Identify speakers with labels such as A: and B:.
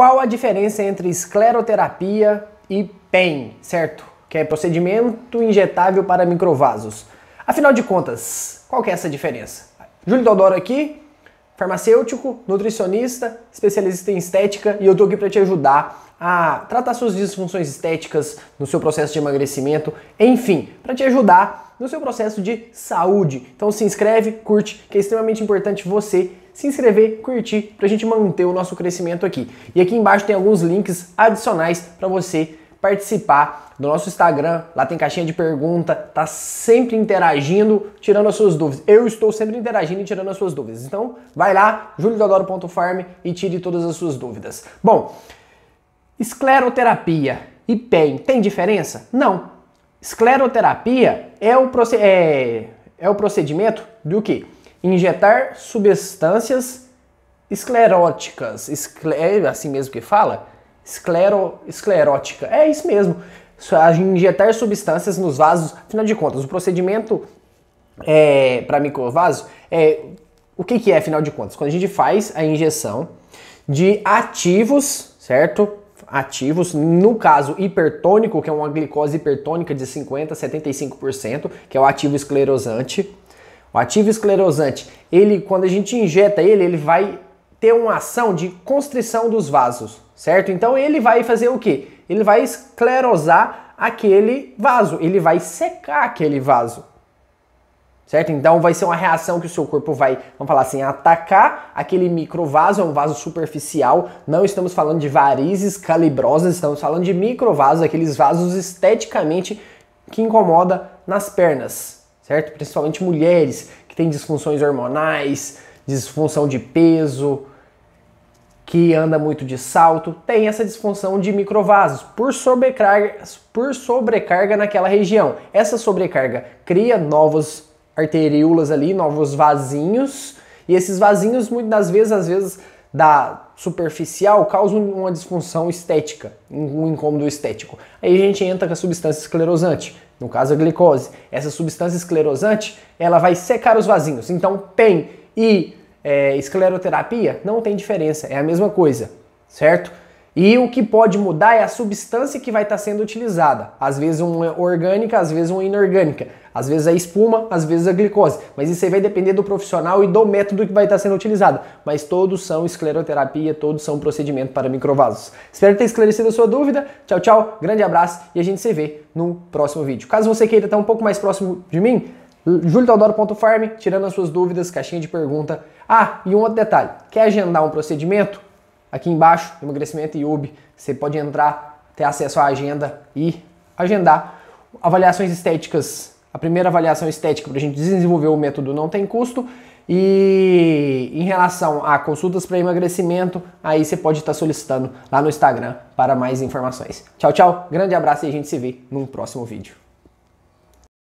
A: Qual a diferença entre escleroterapia e PEN, certo? Que é procedimento injetável para microvasos. Afinal de contas, qual que é essa diferença? Júlio Dodoro aqui, farmacêutico, nutricionista, especialista em estética e eu tô aqui para te ajudar a tratar suas disfunções estéticas no seu processo de emagrecimento, enfim, para te ajudar no seu processo de saúde. Então se inscreve, curte, que é extremamente importante você se inscrever, curtir, para a gente manter o nosso crescimento aqui. E aqui embaixo tem alguns links adicionais para você participar do nosso Instagram. Lá tem caixinha de pergunta, tá sempre interagindo, tirando as suas dúvidas. Eu estou sempre interagindo e tirando as suas dúvidas. Então, vai lá, juliodeodoro.farm e tire todas as suas dúvidas. Bom, Escleroterapia e PEN tem diferença? Não. Escleroterapia é o, é, é o procedimento do que? Injetar substâncias escleróticas, escle é assim mesmo que fala? Esclero, esclerótica. É isso mesmo. Injetar substâncias nos vasos, afinal de contas, o procedimento é, para microvaso é o que, que é, afinal de contas? Quando a gente faz a injeção de ativos, certo? ativos, no caso hipertônico, que é uma glicose hipertônica de 50 a 75%, que é o ativo esclerosante. O ativo esclerosante, ele quando a gente injeta ele, ele vai ter uma ação de constrição dos vasos, certo? Então ele vai fazer o que Ele vai esclerosar aquele vaso, ele vai secar aquele vaso certo? Então vai ser uma reação que o seu corpo vai, vamos falar assim, atacar aquele microvaso, é um vaso superficial. Não estamos falando de varizes calibrosas, estamos falando de microvasos, aqueles vasos esteticamente que incomoda nas pernas, certo? Principalmente mulheres que têm disfunções hormonais, disfunção de peso, que anda muito de salto, tem essa disfunção de microvasos por sobrecarga, por sobrecarga naquela região. Essa sobrecarga cria novos arteríolas ali, novos vasinhos. E esses vasinhos, muitas das vezes, às vezes, da superficial, causam uma disfunção estética, um incômodo estético. Aí a gente entra com a substância esclerosante, no caso a glicose. Essa substância esclerosante, ela vai secar os vasinhos. Então, PEN e é, escleroterapia não tem diferença, é a mesma coisa, certo? E o que pode mudar é a substância que vai estar sendo utilizada. Às vezes uma orgânica, às vezes uma inorgânica. Às vezes a é espuma, às vezes a é glicose. Mas isso aí vai depender do profissional e do método que vai estar sendo utilizado. Mas todos são escleroterapia, todos são procedimento para microvasos. Espero ter esclarecido a sua dúvida. Tchau, tchau. Grande abraço e a gente se vê no próximo vídeo. Caso você queira estar um pouco mais próximo de mim, julioteodoro.farm, tirando as suas dúvidas, caixinha de pergunta. Ah, e um outro detalhe. Quer agendar um procedimento? Aqui embaixo, emagrecimento e UB, você pode entrar, ter acesso à agenda e agendar avaliações estéticas a primeira avaliação estética para a gente desenvolver o método não tem custo. E em relação a consultas para emagrecimento, aí você pode estar tá solicitando lá no Instagram para mais informações. Tchau, tchau, grande abraço e a gente se vê num próximo vídeo.